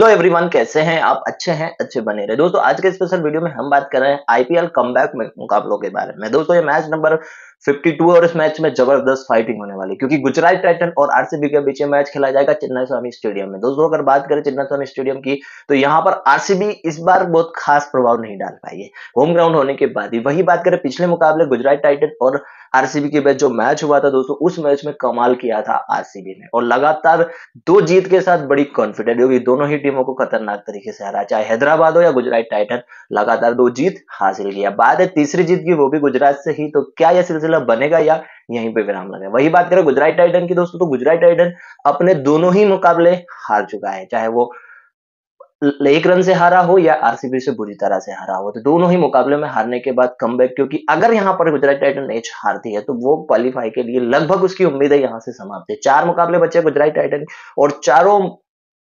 hello everyone कैसे हैं आप अच्छे हैं अच्छे बने रहे दोस्तों आज के स्पेशल वीडियो में हम बात कर रहे हैं आईपीएल कमबैक मुकाबलों के बारे में दोस्तों ये मैच नंबर 52 और इस मैच में जबरदस्त फाइटिंग होने वाली क्योंकि गुजरात टाइटन और आरसीबी के बीच मैच खेला जाएगा चेन्नई स्वामी स्टेडियम में दोस्तों अगर बात करें चेन्नई स्वामी स्टेडियम की तो यहाँ पर आरसीबी इस बार बहुत खास प्रभाव नहीं डाल पाई है होम ग्राउंड होने के बाद ही वही बात करें पिछले मुकाबले गुजरात टाइटन और आरसीबी के बीच जो मैच हुआ था दोस्तों उस मैच में कमाल किया था आरसीबी ने और लगातार दो जीत के साथ बड़ी कॉन्फिडेंट क्योंकि दोनों ही टीमों को खतरनाक तरीके से हरा चाहे हैदराबाद हो या गुजरात टाइटन लगातार दो जीत हासिल किया बाद है तीसरी जीत की वो भी गुजरात से ही तो क्या यह सिलसिला बनेगा या यहीं पे विराम लगे वही बात करें गुजरात टाइटन की दोस्तों तो गुजरात टाइटन अपने दोनों ही मुकाबले हार चुका है चाहे वो एक रन से हारा हो या आरसीबी से बुरी तरह से हारा हो तो दोनों ही मुकाबले में हारने के बाद कम बैक क्योंकि अगर यहां पर गुजरात टाइटन एच हारती है तो वो क्वालिफाई के लिए लगभग उसकी उम्मीद है यहाँ से समाप्त है चार मुकाबले बचे गुजरात टाइटन और चारों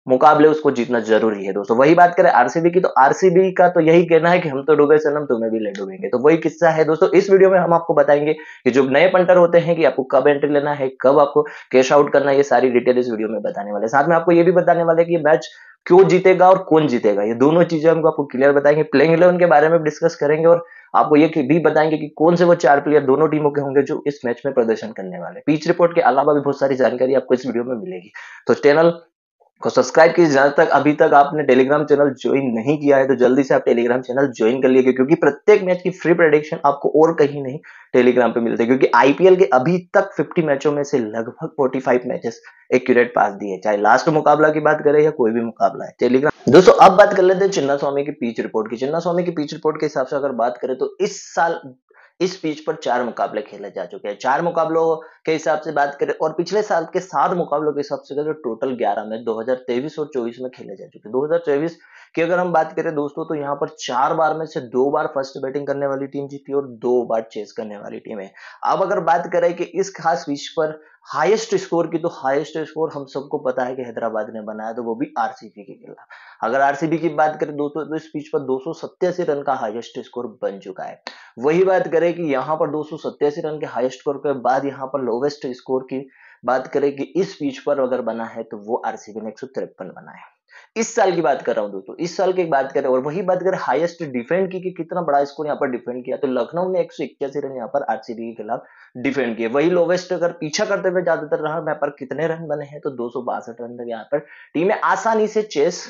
मुकाबले उसको जीतना जरूरी है दोस्तों वही बात करें आरसीबी की तो आरसीबी का तो यही कहना है कि हम तो डूबे सनम तुम्हें भी ले डूबेंगे तो वही किस्सा है दोस्तों इस वीडियो में हम आपको बताएंगे कि जो नए पंटर होते हैं कि आपको कब एंट्री लेना है कब आपको कैश आउट करना है ये सारी डिटेल इस वीडियो में बताने वाले साथ में आपको ये भी बताने वाले कि मैच क्यों जीतेगा और कौन जीतेगा ये दोनों चीजें हमको आपको क्लियर बताएंगे प्लेइंग इलेवन के बारे में डिस्कस करेंगे और आपको ये भी बताएंगे कि कौन से वो चार प्लेयर दोनों टीमों के होंगे जो इस मैच में प्रदर्शन करने वाले पिच रिपोर्ट के अलावा भी बहुत सारी जानकारी आपको इस वीडियो में मिलेगी तो चैनल को सब्सक्राइब कीजिए जहां तक अभी तक आपने टेलीग्राम चैनल ज्वाइन नहीं किया है तो जल्दी से आप टेलीग्राम चैनल ज्वाइन कर लीजिए क्योंकि प्रत्येक मैच की फ्री प्रेडिक्शन आपको और कहीं नहीं टेलीग्राम पे मिलते क्योंकि आईपीएल के अभी तक 50 मैचों में से लगभग 45 मैचेस एक्यूरेट पास दिए चाहे लास्ट मुकाबला की बात करें या कोई भी मुकाबला है टेलीग्राम दोस्तों अब बात कर लेते हैं चिन्ना स्वामी की पीच रिपोर्ट की चिन्ना स्वामी की पीच रिपोर्ट के हिसाब से अगर बात करें तो इस साल इस पिच पर चार मुकाबले खेले जा चुके हैं चार मुकाबलों के हिसाब से बात करें और पिछले साल के सात मुकाबलों के हिसाब से करें तो टोटल ग्यारह में 2023 और 24 में खेले जा चुके हैं 2023 की अगर हम बात करें दोस्तों तो यहाँ पर चार बार में से दो बार फर्स्ट बैटिंग करने वाली टीम जीती और दो बार चेस करने वाली टीम है अब अगर बात करें कि इस खास पिच पर हाईएस्ट स्कोर की तो हाईएस्ट स्कोर हम सबको पता है कि हैदराबाद ने बनाया तो वो भी आरसीबी के खिलाफ अगर आरसीबी की बात करें दोस्तों तो इस पिच पर दो रन का हाइएस्ट स्कोर बन चुका है वही बात करें कि यहाँ पर दो रन के हाईएस्ट स्कोर के बाद यहाँ पर लोवेस्ट स्कोर की बात करें कि इस पिच पर अगर बना है तो वो आरसीबी ने एक बना है इस साल की बात कर रहा हूं दोस्तों इस साल की बात करें और वही बात करें हाईएस्ट डिफेंड की कि कितना बड़ा स्कोर यहाँ पर डिफेंड किया तो लखनऊ ने एक रन यहाँ पर आरसीबी के खिलाफ डिफेंड किया वही लोवेस्ट अगर पीछा करते हुए ज्यादातर रहा पर कितने रन बने हैं तो दो रन तक यहाँ पर टीमें आसानी से चेस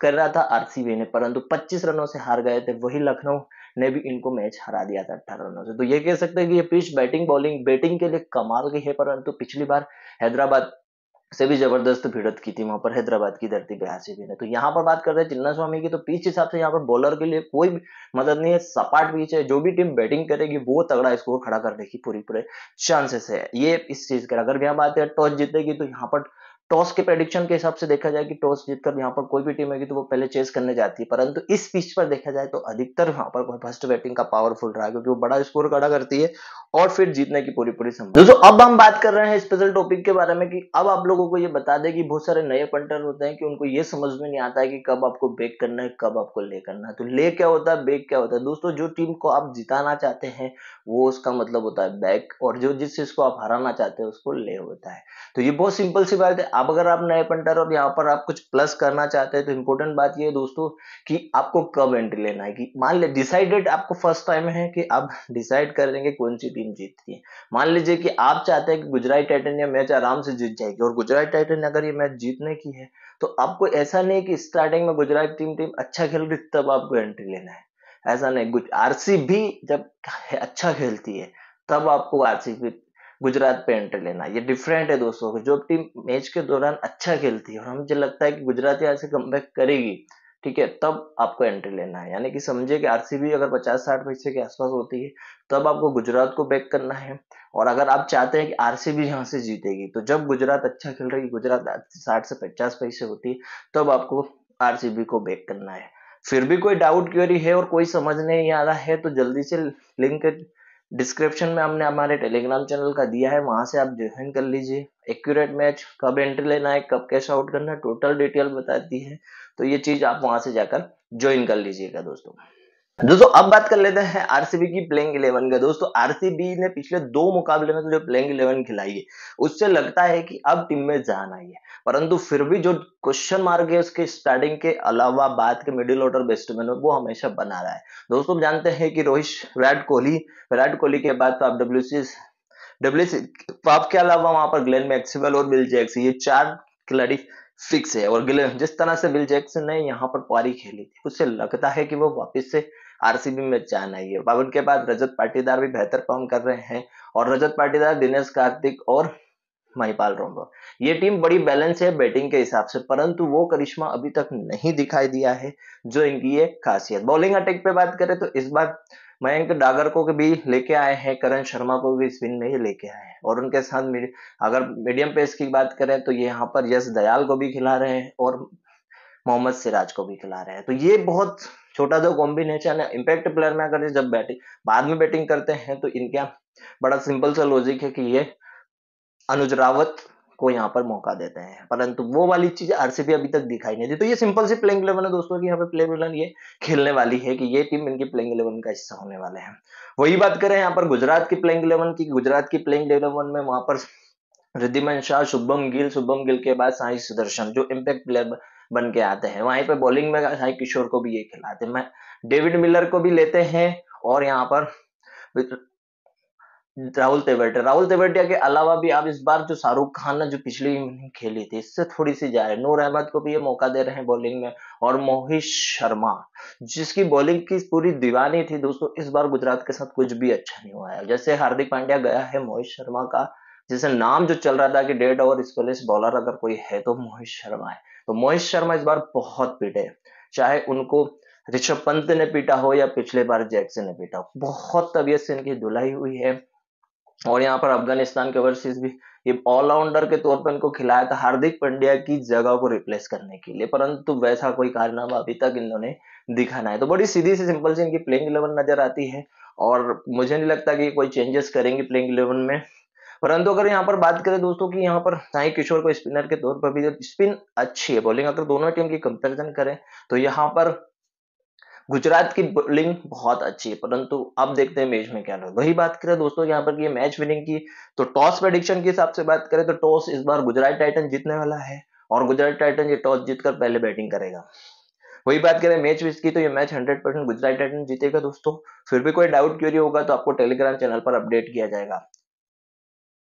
कर रहा था आरसीबी ने परंतु 25 रनों से हार गए थे वही लखनऊ ने भी इनको मैच हरा दिया था अट्ठारह रनों से तो ये कह सकते हैं कि ये पिच बैटिंग बॉलिंग बैटिंग के लिए कमाल की है परंतु पिछली बार हैदराबाद से भी जबरदस्त भिड़त की थी वहां पर हैदराबाद की धरती पे आरसीबी ने तो यहाँ पर बात करते हैं चिन्ना स्वामी की तो पिच हिसाब से यहाँ पर बॉलर के लिए कोई मदद नहीं है सपाट पिच है जो भी टीम बैटिंग करेगी वो तगड़ा स्कोर खड़ा करने की पूरी पूरे चांसेस है ये इस चीज का अगर यहाँ बात है टॉस जीतेगी तो यहाँ पर टॉस के प्रेडिक्शन के हिसाब से देखा जाए कि टॉस जीतकर यहाँ पर कोई भी टीम होगी तो वो पहले चेस करने जाती है परंतु इस पिच पर देखा जाए तो अधिकतर यहाँ पर फर्स्ट बैटिंग का पावरफुल रहा क्योंकि वो बड़ा स्कोर खड़ा करती है और फिर जीतने की पूरी पूरी संभव दोस्तों अब हम बात कर रहे हैं स्पेशल टॉपिक के बारे में कि अब आप लोगों को ये बता दें कि बहुत सारे नए पंटर होते हैं कि उनको ये समझ में नहीं आता है कि कब आपको बेक करना है कब आपको ले करना है तो ले क्या होता है बेक क्या होता है दोस्तों जो टीम को आप जिताना चाहते हैं वो उसका मतलब होता है बैक और जो जिस चीज को आप हराना चाहते हैं उसको ले होता है तो ये बहुत सिंपल सी बात है अब अगर आप नए पंटर हो यहाँ पर आप कुछ प्लस करना चाहते हैं तो इम्पोर्टेंट बात ये है दोस्तों कि आपको कब एंट्री लेना है कि मान ले डिसाइडेड आपको फर्स्ट टाइम है कि आप डिसाइड कर लेंगे कौन सी टीम जीतती है मान लीजिए कि आप चाहते हैं कि गुजरात टाइटन यह मैच आराम से जीत जाएगी और गुजरात टाइटन अगर ये मैच जीतने की है तो आपको ऐसा नहीं कि स्टार्टिंग में गुजरात टीम टीम अच्छा खेल रही तब आपको एंट्री लेना है ऐसा नहीं आरसी भी जब अच्छा खेलती है तब आपको आरसीबी गुजरात पे एंट्री लेना ये डिफरेंट है दोस्तों जो टीम मैच के दौरान अच्छा खेलती है और मुझे लगता है कि गुजरात यहाँ से कम करेगी ठीक है तब आपको एंट्री लेना है यानी कि समझिए कि आरसीबी अगर 50-60 पैसे के आसपास होती है तब आपको गुजरात को बैक करना है और अगर आप चाहते हैं कि आरसीबी यहाँ से जीतेगी तो जब गुजरात अच्छा खेल रही गुजरात 60 से 50 पैसे होती है तब आपको आरसीबी को बैक करना है फिर भी कोई डाउट क्यों है और कोई समझ नहीं आ रहा है तो जल्दी से लिंक डिस्क्रिप्शन में हमने हमारे टेलीग्राम चैनल का दिया है वहां से आप ज्वाइन कर लीजिए एक्यूरेट मैच कब एंट्री लेना है कब कैश आउट करना है टोटल डिटेल बताती है तो ये चीज आप वहां से जाकर ज्वाइन कर लीजिएगा दोस्तों दोस्तों अब बात कर लेते हैं आरसीबी की प्लेइंग इलेवन का दोस्तों आरसीबी ने पिछले दो मुकाबले में तो जो प्लेइंग इलेवन खिलाई है उससे लगता है कि अब टीम में जान आई है परंतु फिर भी जो क्वेश्चन मार्क है उसके स्टार्टिंग के अलावा बाद के मिडिल ऑर्डर बैट्समैन वो हमेशा बना रहा है दोस्तों जानते हैं कि रोहित विराट कोहली विराट कोहली के बाद तो आप डब्ल्यू डब्ल्यू सी के अलावा वहां पर ग्लेन मैक्सिवल और बिल जैक्स ये चार खिलाड़ी फिक्स है और गिलेन जिस तरह से बिल जैक्सन ने यहाँ पर पारी खेली थी उससे लगता है कि वो वापस से आरसीबी में जाना ही है उनके बाद रजत पाटीदार भी बेहतर परफॉर्म कर रहे हैं और रजत पाटीदार दिनेश कार्तिक और महिपाल रोमरो ये टीम बड़ी बैलेंस है बैटिंग के हिसाब से परंतु वो करिश्मा अभी तक नहीं दिखाई दिया है जो इनकी ये खासियत बॉलिंग अटैक पे बात करें तो इस बार मयंक डागर को भी लेके आए हैं करण शर्मा को भी स्पिन में ही लेके आए हैं और उनके साथ अगर मीडियम पेस की बात करें तो ये यहाँ पर यश दयाल को भी खिला रहे हैं और मोहम्मद सिराज को भी खिला रहे हैं तो ये बहुत छोटा जो कॉम्बिनेशन है इम्पैक्ट प्लेयर में अगर जब बैटिंग बाद में बैटिंग करते हैं तो इनका बड़ा सिंपल सा लॉजिक है कि ये अनुज रावत को यहाँ पर मौका देते हैं परंतु वो वाली चीज आरसीबी अभी तक दिखाई नहीं दी तो ये सिंपल सी प्लेइंग इलेवन है दोस्तों की यहाँ पे प्लेइंग इलेवन ये खेलने वाली है कि ये टीम इनकी प्लेइंग इलेवन का हिस्सा होने वाले हैं वही बात करें यहाँ पर गुजरात की प्लेइंग इलेवन की गुजरात की प्लेइंग इलेवन में वहां पर रिद्धिमन शाह शुभम गिल शुभम गिल के बाद साई सुदर्शन जो इम्पैक्ट प्लेयर बन के आते हैं वहीं पर बॉलिंग में साई किशोर को भी ये खिलाते हैं डेविड मिलर को भी लेते हैं और यहाँ पर राहुल तेवटिया राहुल तेवटिया के अलावा भी आप इस बार जो शाहरुख खान ने जो पिछली इनिंग खेली थी इससे थोड़ी सी जाए नूर अहमद को भी ये मौका दे रहे हैं बॉलिंग में और मोहित शर्मा जिसकी बॉलिंग की पूरी दीवानी थी दोस्तों इस बार गुजरात के साथ कुछ भी अच्छा नहीं हुआ है जैसे हार्दिक पांड्या गया है मोहित शर्मा का जैसे नाम जो चल रहा था कि डेढ़ ओवर स्पेलिस बॉलर अगर कोई है तो मोहित शर्मा है तो मोहित शर्मा इस बार बहुत पीटे चाहे उनको ऋषभ पंत ने पीटा हो या पिछले बार जैक्सन ने पीटा हो बहुत तबीयत से इनकी धुलाई हुई है और यहाँ पर अफगानिस्तान के वर्सेस भी ये ऑलराउंडर के तौर पर इनको खिलाया था हार्दिक पंड्या की जगह को रिप्लेस करने के लिए परंतु वैसा कोई कारनामा अभी तक इन्होंने दिखाना है तो बड़ी सीधी सी सिंपल सी इनकी प्लेइंग इलेवन नजर आती है और मुझे नहीं लगता कि कोई चेंजेस करेंगे प्लेइंग इलेवन में परंतु अगर यहाँ पर बात करें दोस्तों की यहाँ पर साई किशोर को स्पिनर के तौर पर भी स्पिन अच्छी है बॉलिंग अगर दोनों टीम की कंपेरिजन करें तो यहाँ पर गुजरात की बॉलिंग बहुत अच्छी है परंतु अब देखते हैं मैच में क्या रहा वही बात करें दोस्तों यहाँ पर मैच विनिंग की तो टॉस प्रडिक्शन के हिसाब से बात करें तो टॉस इस बार गुजरात टाइटन जीतने वाला है और गुजरात टाइटन ये टॉस जीतकर पहले बैटिंग करेगा वही बात करें मैच विच की तो ये मैच 100 परसेंट गुजरात टाइटन जीतेगा दोस्तों फिर भी कोई डाउट क्यूरी होगा तो आपको टेलीग्राम चैनल पर अपडेट किया जाएगा